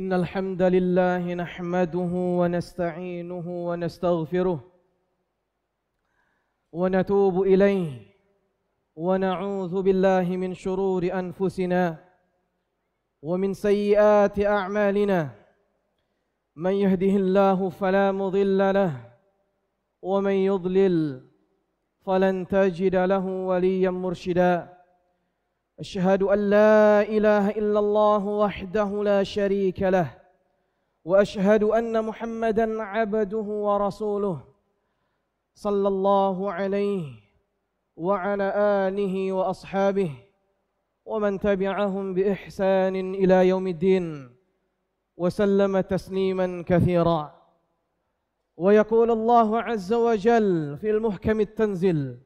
إن الحمد لله نحمده ونستعينه ونستغفره ونتوب إليه ونعوذ بالله من شرور أنفسنا ومن سيئات أعمالنا من يهده الله فلا مضل له ومن يضلل فلن تجد له وليا مرشدا أشهد أن لا إله إلا الله وحده لا شريك له وأشهد أن محمدا عبده ورسوله صلى الله عليه وعلى آله وأصحابه ومن تبعهم بإحسان إلى يوم الدين وسلم تسليما كثيرا ويقول الله عز وجل في المحكم التنزيل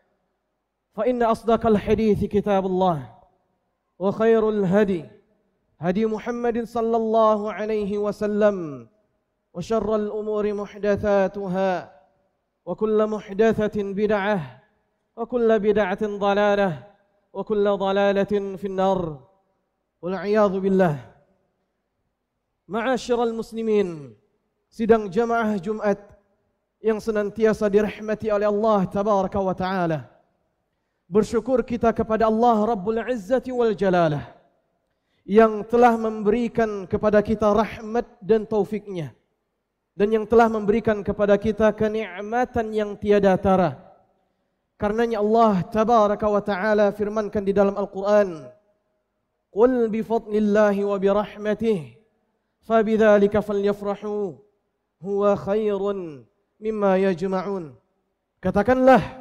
فإن أصدق الحديث كتاب الله وخير الهدي هدي محمد صلى الله عليه وسلم وشر الأمور محدثاتها وكل محدثة بدعة وكل بدعة ضلالة وكل ضلالة في النار والعياذ بالله معاشر المسلمين سيدنا جمعه جمعة yang senantiasa dirahmati oleh Allah tabaraka wa taala bersyukur kita kepada Allah Rabbul Izzati wal Jalalah yang telah memberikan kepada kita rahmat dan taufiknya dan yang telah memberikan kepada kita kenikmatan yang tiada tara. Karenanya Allah Tabaraka wa Taala firmankan di dalam Al-Qur'an, "Qul bi fadlillahi wa bi rahmatihi fa bidzalika falyafrahu huwa khairun mimma yajma'un." Katakanlah,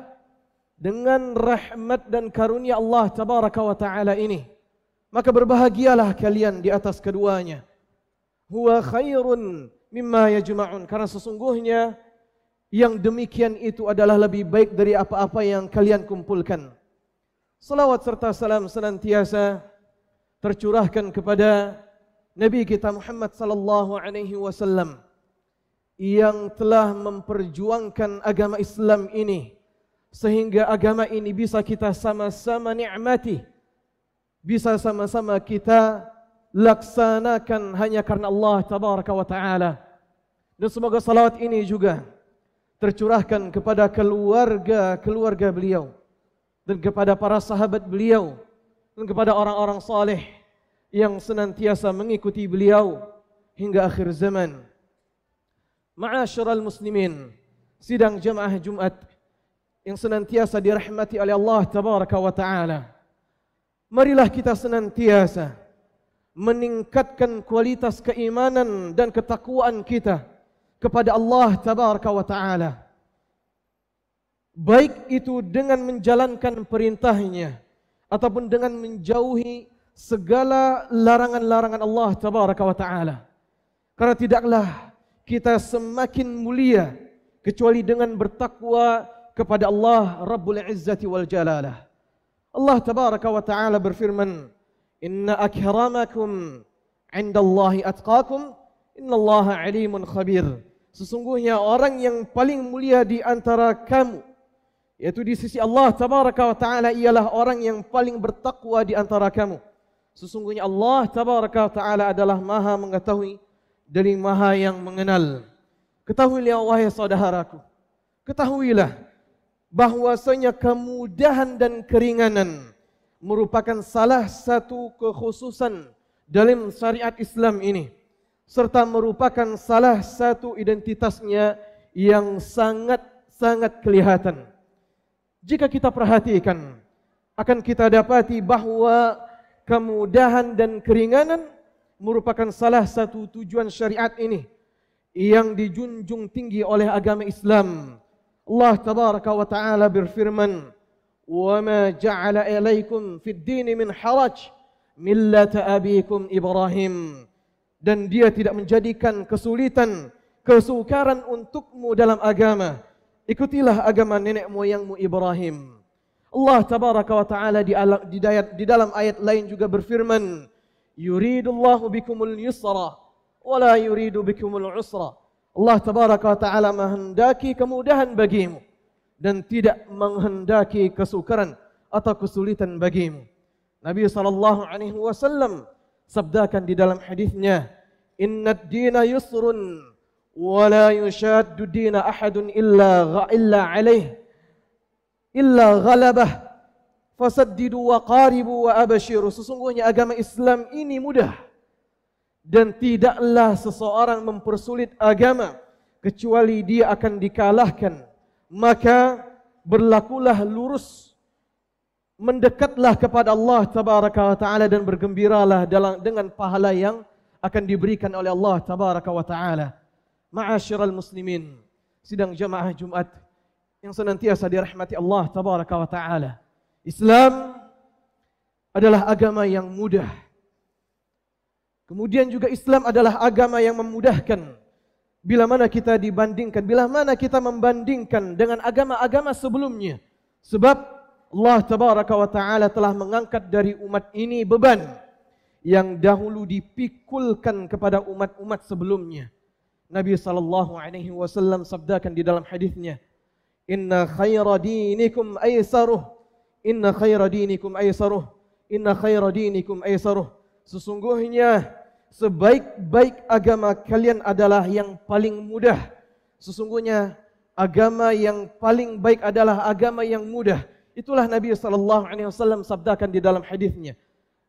dengan rahmat dan karunia Allah tabaraka wa taala ini maka berbahagialah kalian di atas keduanya huwa khairun mimma yajma'un karena sesungguhnya yang demikian itu adalah lebih baik dari apa-apa yang kalian kumpulkan Salawat serta salam senantiasa tercurahkan kepada nabi kita Muhammad sallallahu alaihi wasallam yang telah memperjuangkan agama Islam ini sehingga agama ini bisa kita sama-sama nikmati bisa sama-sama kita laksanakan hanya karena Allah tabaraka wa taala dan semoga salawat ini juga tercurahkan kepada keluarga-keluarga beliau dan kepada para sahabat beliau dan kepada orang-orang saleh yang senantiasa mengikuti beliau hingga akhir zaman. Ma'asyiral muslimin, sidang jemaah Jumat yang senantiasa dirahmati oleh Allah tabaraka wa taala. Marilah kita senantiasa meningkatkan kualitas keimanan dan ketakwaan kita kepada Allah tabaraka wa taala. Baik itu dengan menjalankan perintahnya ataupun dengan menjauhi segala larangan-larangan Allah tabaraka wa taala. Karena tidaklah kita semakin mulia kecuali dengan bertakwa kepada Allah Rabbul Izzati wal Jalalah. Allah Tabaraka wa Ta'ala berfirman, Inna akhramakum inda Allahi atqakum, inna Allaha alimun khabir. Sesungguhnya orang yang paling mulia di antara kamu, yaitu di sisi Allah Tabaraka wa Ta'ala, ialah orang yang paling bertakwa di antara kamu. Sesungguhnya Allah Tabaraka wa Ta'ala adalah maha mengetahui dari maha yang mengenal. Ketahuilah wahai saudaraku, ketahuilah bahwasanya kemudahan dan keringanan merupakan salah satu kekhususan dalam syariat Islam ini serta merupakan salah satu identitasnya yang sangat-sangat kelihatan. Jika kita perhatikan, akan kita dapati bahawa kemudahan dan keringanan merupakan salah satu tujuan syariat ini yang dijunjung tinggi oleh agama Islam. الله تبارك وتعالى برفرمن وما جعل إليكم في الدين من حرج ملة أبيكم إبراهيم dan dia tidak menjadikan kesulitan kesukaran untukmu dalam agama ikutilah agama nenek moyangmu Ibrahim Allah tabaraka wa taala di, di, di dalam ayat lain juga berfirman yuridullahu bikumul yusra wa la yuridu bikumul usra Allah tabaraka wa ta'ala menghendaki kemudahan bagimu dan tidak menghendaki kesukaran atau kesulitan bagimu. Nabi sallallahu alaihi wasallam sabdakan di dalam hadisnya, "Innad dina yusrun wa la yushaddu dina ahadun illa ghailla alaihi illa ghalabah." Fasaddidu wa qaribu wa abashiru. Sesungguhnya agama Islam ini mudah dan tidaklah seseorang mempersulit agama kecuali dia akan dikalahkan maka berlakulah lurus mendekatlah kepada Allah tabaraka wa taala dan bergembiralah dalam dengan pahala yang akan diberikan oleh Allah tabaraka wa taala ma'asyiral muslimin sidang jemaah Jumat yang senantiasa dirahmati Allah tabaraka wa taala Islam adalah agama yang mudah Kemudian juga Islam adalah agama yang memudahkan bila mana kita dibandingkan, bila mana kita membandingkan dengan agama-agama sebelumnya. Sebab Allah Tabaraka wa Ta'ala telah mengangkat dari umat ini beban yang dahulu dipikulkan kepada umat-umat sebelumnya. Nabi sallallahu alaihi wasallam sabdakan di dalam hadisnya, "Inna khaira dinikum aysaruh, inna khaira dinikum aysaruh, inna khaira dinikum aysaruh." Sesungguhnya sebaik-baik agama kalian adalah yang paling mudah. Sesungguhnya agama yang paling baik adalah agama yang mudah. Itulah Nabi sallallahu alaihi wasallam sabdakan di dalam hadisnya.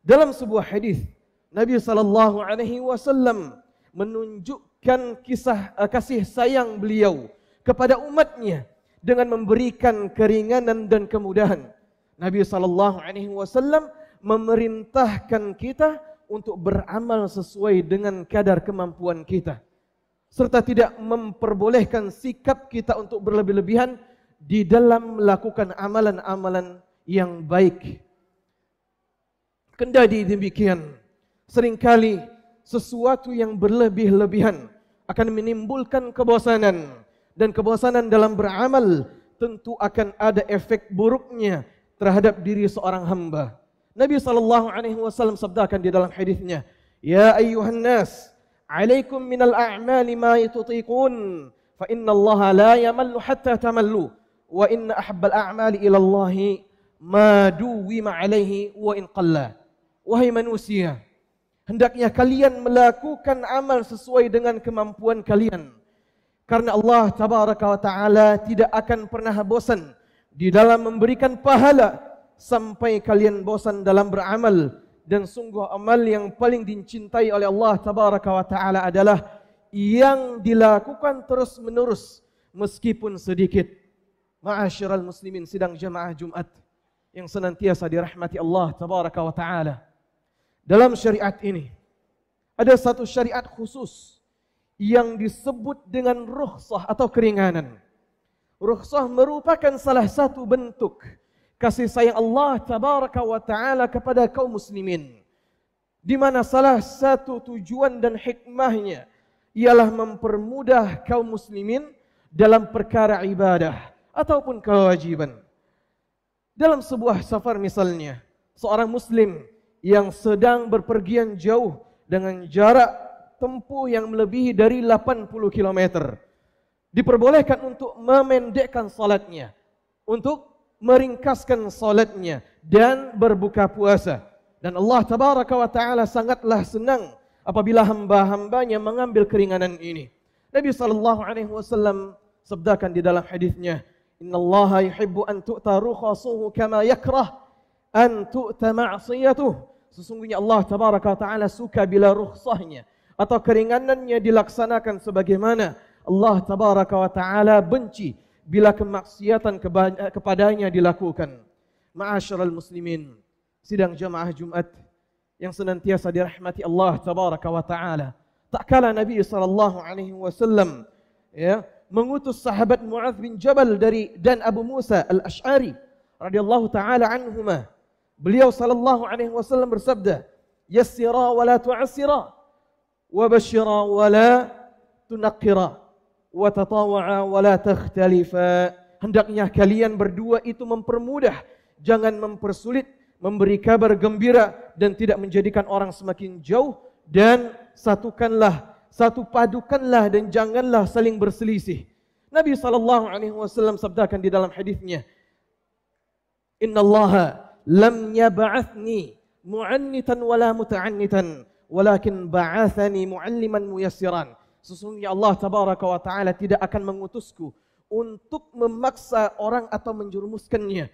Dalam sebuah hadis Nabi sallallahu alaihi wasallam menunjukkan kisah uh, kasih sayang beliau kepada umatnya dengan memberikan keringanan dan kemudahan. Nabi sallallahu alaihi wasallam memerintahkan kita untuk beramal sesuai dengan kadar kemampuan kita. Serta tidak memperbolehkan sikap kita untuk berlebih-lebihan di dalam melakukan amalan-amalan yang baik. Kendali demikian, seringkali sesuatu yang berlebih-lebihan akan menimbulkan kebosanan. Dan kebosanan dalam beramal tentu akan ada efek buruknya terhadap diri seorang hamba. Nabi sallallahu alaihi wasallam sabdakan di dalam hadisnya, "Ya ayyuhan nas, 'alaikum min al-a'mali ma yutiqun, fa inna Allah la yamallu hatta tamallu, wa inna ahabba al-a'mali ila Allah ma duwima 'alaihi wa in qalla." Wahai manusia, hendaknya kalian melakukan amal sesuai dengan kemampuan kalian. Karena Allah tabaraka wa ta'ala tidak akan pernah bosan di dalam memberikan pahala sampai kalian bosan dalam beramal dan sungguh amal yang paling dicintai oleh Allah tabaraka wa taala adalah yang dilakukan terus menerus meskipun sedikit. Ma'asyiral muslimin sidang jemaah Jumat yang senantiasa dirahmati Allah tabaraka wa taala. Dalam syariat ini ada satu syariat khusus yang disebut dengan rukhsah atau keringanan. Rukhsah merupakan salah satu bentuk kasih sayang Allah tabaraka wa taala kepada kaum muslimin di mana salah satu tujuan dan hikmahnya ialah mempermudah kaum muslimin dalam perkara ibadah ataupun kewajiban dalam sebuah safar misalnya seorang muslim yang sedang berpergian jauh dengan jarak tempuh yang melebihi dari 80 km diperbolehkan untuk memendekkan salatnya untuk meringkaskan solatnya dan berbuka puasa. Dan Allah tabaraka wa ta'ala sangatlah senang apabila hamba-hambanya mengambil keringanan ini. Nabi sallallahu alaihi wasallam sabdakan di dalam hadisnya, "Inna Allah yuhibbu an tu'ta rukhasuhu kama yakrah an tu'ta ma'siyatuh." Sesungguhnya Allah tabaraka wa ta'ala suka bila rukhsahnya atau keringanannya dilaksanakan sebagaimana Allah tabaraka wa ta'ala benci bila kemaksiatan kepadanya dilakukan. Ma'asyiral muslimin, sidang jemaah Jumat yang senantiasa dirahmati Allah tabaraka wa taala. Tak kala Nabi sallallahu alaihi wasallam ya mengutus sahabat Mu'adz bin Jabal dari dan Abu Musa al Ash'ari radhiyallahu taala anhuma. Beliau sallallahu alaihi wasallam bersabda, "Yassira wa la tu'sira wa basyira wa la tunqira." watatawa'a wa la takhtalifa. Hendaknya kalian berdua itu mempermudah, jangan mempersulit, memberi kabar gembira dan tidak menjadikan orang semakin jauh dan satukanlah, satu padukanlah dan janganlah saling berselisih. Nabi sallallahu alaihi wasallam sabdakan di dalam hadisnya, "Inna Allah lam yab'athni mu'annitan wala muta'annitan, walakin ba'athani mu'alliman muyassiran." Sesungguhnya Allah tabaraka wa ta'ala tidak akan mengutusku untuk memaksa orang atau menjurumuskannya.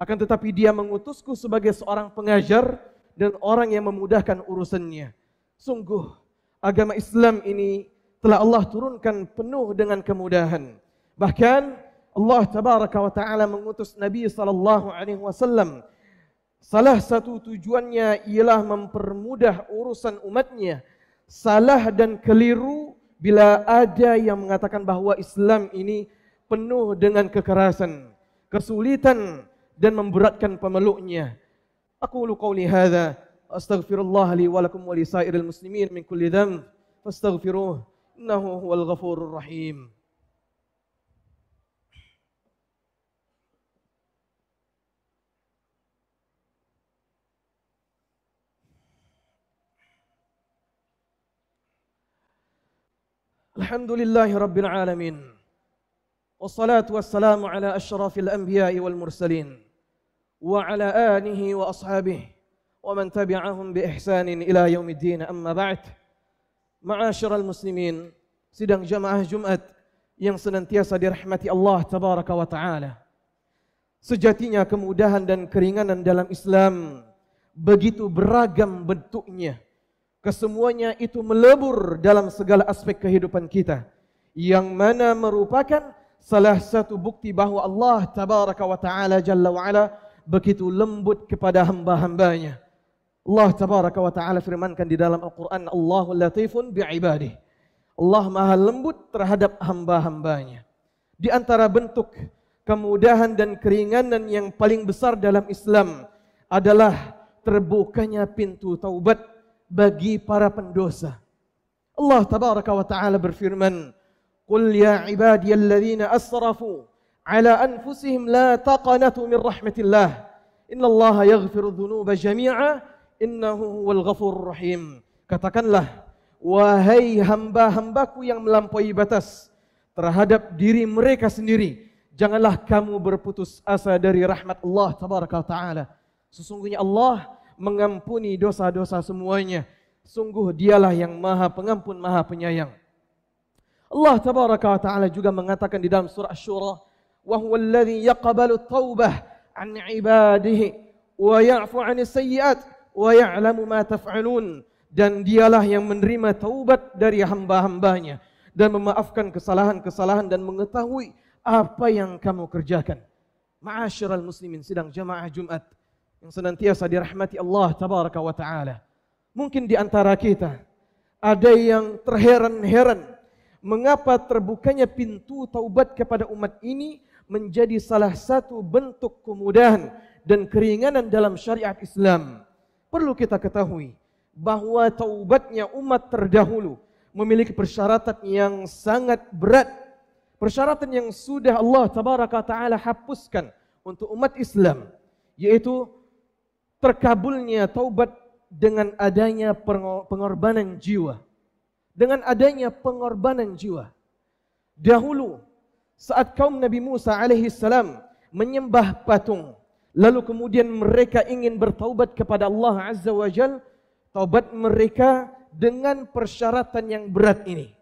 Akan tetapi dia mengutusku sebagai seorang pengajar dan orang yang memudahkan urusannya. Sungguh agama Islam ini telah Allah turunkan penuh dengan kemudahan. Bahkan Allah tabaraka wa ta'ala mengutus Nabi sallallahu alaihi wasallam. Salah satu tujuannya ialah mempermudah urusan umatnya. Salah dan keliru bila ada yang mengatakan bahawa Islam ini penuh dengan kekerasan, kesulitan dan memberatkan pemeluknya. Aku lu qawli hadha, astaghfirullah li walakum wa muslimin min kulli dham, fastaghfiruh, innahu huwal ghafurur rahim. الحمد لله رب العالمين والصلاة والسلام على أشرف الأنبياء والمرسلين وعلى آله وأصحابه ومن تبعهم بإحسان إلى يوم الدين أما بعد معاشر المسلمين سيدنا جماعة جمعة ينصن انتياسا برحمة الله تبارك وتعالى Sejatinya kemudahan dan keringanan dalam Islam begitu beragam bentuknya. kesemuanya itu melebur dalam segala aspek kehidupan kita yang mana merupakan salah satu bukti bahawa Allah tabaraka wa taala jalla wa begitu lembut kepada hamba-hambanya Allah tabaraka wa taala firmankan di dalam Al-Qur'an Allahul latifun bi ibadihi Allah maha lembut terhadap hamba-hambanya di antara bentuk kemudahan dan keringanan yang paling besar dalam Islam adalah terbukanya pintu taubat bagi para pendosa. Allah tabaraka wa ta'ala berfirman, Qul ya ibadiyal ladhina asrafu ala anfusihim la taqanatu min rahmatillah. Inna Allah yaghfir dhunuba jami'a, innahu huwal ghafur rahim. Katakanlah, wahai hamba-hambaku yang melampaui batas terhadap diri mereka sendiri, janganlah kamu berputus asa dari rahmat Allah tabaraka wa ta'ala. Sesungguhnya Allah mengampuni dosa-dosa semuanya. Sungguh dialah yang maha pengampun, maha penyayang. Allah Tabaraka wa Ta'ala juga mengatakan di dalam surah Syurah, وَهُوَ الَّذِي يَقَبَلُ التَّوْبَةِ عَنْ عِبَادِهِ وَيَعْفُ عَنِ السَّيِّئَةِ وَيَعْلَمُ مَا تَفْعَلُونَ Dan dialah yang menerima taubat dari hamba-hambanya dan memaafkan kesalahan-kesalahan dan mengetahui apa yang kamu kerjakan. Ma'asyiral muslimin sidang jamaah Jumat yang senantiasa dirahmati Allah tabaraka wa taala. Mungkin di antara kita ada yang terheran-heran mengapa terbukanya pintu taubat kepada umat ini menjadi salah satu bentuk kemudahan dan keringanan dalam syariat Islam. Perlu kita ketahui bahawa taubatnya umat terdahulu memiliki persyaratan yang sangat berat. Persyaratan yang sudah Allah Ta'ala hapuskan untuk umat Islam. Yaitu terkabulnya taubat dengan adanya pengorbanan jiwa. Dengan adanya pengorbanan jiwa. Dahulu saat kaum Nabi Musa alaihi salam menyembah patung lalu kemudian mereka ingin bertaubat kepada Allah azza wajal taubat mereka dengan persyaratan yang berat ini.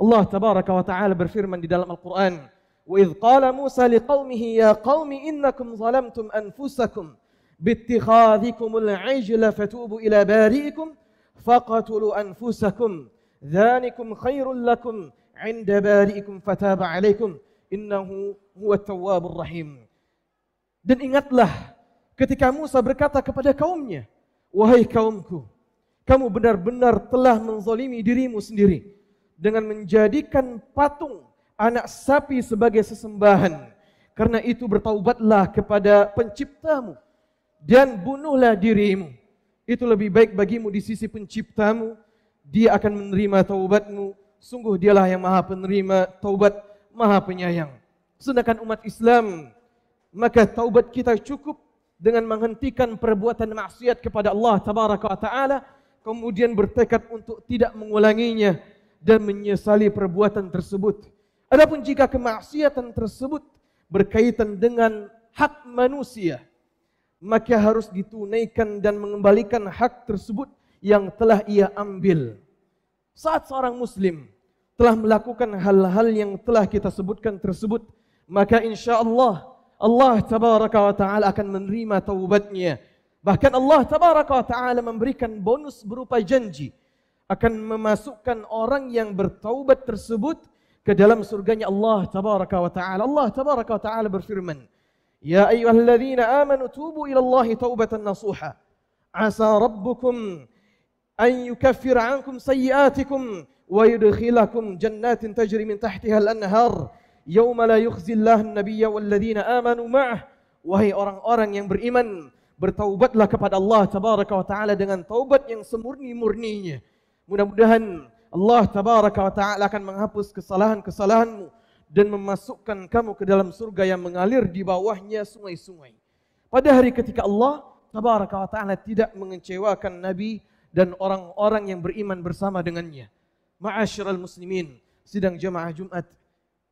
Allah tabaraka wa taala berfirman di dalam Al-Qur'an, "Wa idz qala Musa liqaumihi ya qaumi innakum zalamtum anfusakum" باتخاذكم العجل فتوبوا إلى بارئكم فقتلوا أنفسكم ذانكم خير لكم عند بارئكم فتاب عليكم إنه هو التواب الرحيم dan ingatlah ketika Musa berkata kepada kaumnya wahai kaumku kamu benar-benar telah menzalimi dirimu sendiri dengan menjadikan patung anak sapi sebagai sesembahan karena itu bertaubatlah kepada penciptamu dan bunuhlah dirimu. Itu lebih baik bagimu di sisi penciptamu. Dia akan menerima taubatmu. Sungguh dialah yang maha penerima taubat, maha penyayang. Sedangkan umat Islam, maka taubat kita cukup dengan menghentikan perbuatan maksiat kepada Allah Tabaraka wa Ta'ala, kemudian bertekad untuk tidak mengulanginya dan menyesali perbuatan tersebut. Adapun jika kemaksiatan tersebut berkaitan dengan hak manusia, maka harus ditunaikan dan mengembalikan hak tersebut yang telah ia ambil. Saat seorang muslim telah melakukan hal-hal yang telah kita sebutkan tersebut, maka insyaallah Allah tabaraka wa taala akan menerima taubatnya. Bahkan Allah tabaraka wa taala memberikan bonus berupa janji akan memasukkan orang yang bertaubat tersebut ke dalam surganya Allah tabaraka wa taala. Allah tabaraka wa taala berfirman, يا أيها الذين آمنوا توبوا إلى الله توبة نصوحا عسى ربكم أن يكفر عنكم سيئاتكم ويدخلكم جنات تجري من تحتها الأنهار يوم la yukhzillah nabiyya walladzina amanu ma'ah wahai orang-orang yang beriman bertaubatlah kepada Allah tabaraka wa taala dengan taubat yang semurni-murninya mudah-mudahan Allah tabaraka wa taala akan menghapus kesalahan-kesalahanmu dan memasukkan kamu ke dalam surga yang mengalir di bawahnya sungai-sungai. Pada hari ketika Allah tabaraka wa ta'ala tidak mengecewakan Nabi dan orang-orang yang beriman bersama dengannya. Ma'asyiral muslimin, sidang jemaah Jumat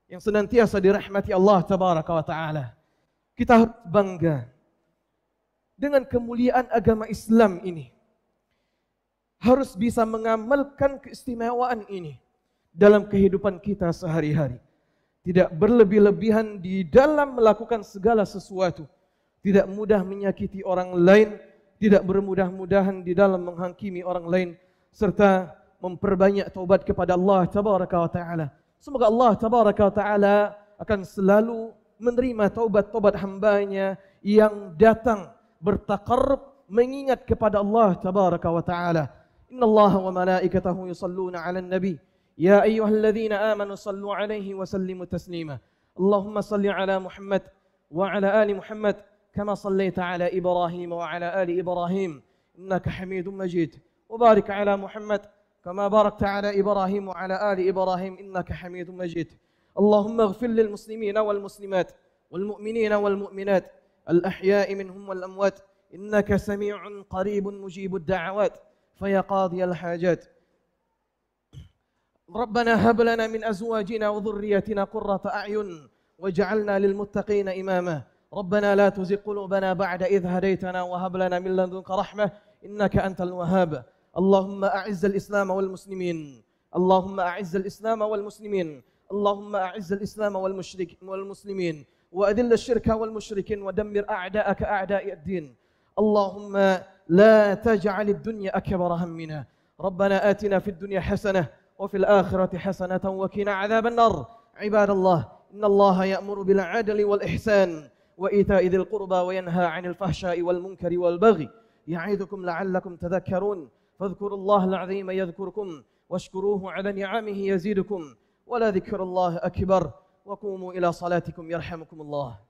yang senantiasa dirahmati Allah tabaraka wa ta'ala. Kita bangga dengan kemuliaan agama Islam ini harus bisa mengamalkan keistimewaan ini dalam kehidupan kita sehari-hari tidak berlebih-lebihan di dalam melakukan segala sesuatu, tidak mudah menyakiti orang lain, tidak bermudah-mudahan di dalam menghakimi orang lain serta memperbanyak taubat kepada Allah tabaraka wa taala. Semoga Allah tabaraka wa taala akan selalu menerima taubat-taubat hambanya yang datang bertakarb mengingat kepada Allah tabaraka wa taala. Inna Allah wa malaikatahu yusalluna 'alan nabi. يا أيها الذين آمنوا صلوا عليه وسلموا تسليما اللهم صل على محمد وعلى آل محمد كما صليت على إبراهيم وعلى آل إبراهيم إنك حميد مجيد وبارك على محمد كما باركت على إبراهيم وعلى آل إبراهيم إنك حميد مجيد اللهم اغفر للمسلمين والمسلمات والمؤمنين والمؤمنات الأحياء منهم والأموات إنك سميع قريب مجيب الدعوات فيا قاضي الحاجات ربنا هب لنا من أزواجنا وذريتنا قرة أعين واجعلنا للمتقين إماما ربنا لا تزغ قلوبنا بعد إذ هديتنا وهب لنا من لدنك رحمة إنك أنت الوهاب اللهم أعز الإسلام والمسلمين اللهم أعز الإسلام والمسلمين اللهم أعز الإسلام والمشرك والمسلمين وأذل الشرك والمشركين ودمر أعداءك أعداء الدين اللهم لا تجعل الدنيا أكبر همنا ربنا آتنا في الدنيا حسنة وفي الآخرة حسنة وكنا عذاب النار عباد الله إن الله يأمر بالعدل والإحسان وإيتاء ذي القربى وينهى عن الفحشاء والمنكر والبغي يعظكم لعلكم تذكرون فاذكروا الله العظيم يذكركم واشكروه على نعمه يزيدكم ولا ذكر الله أكبر وقوموا إلى صلاتكم يرحمكم الله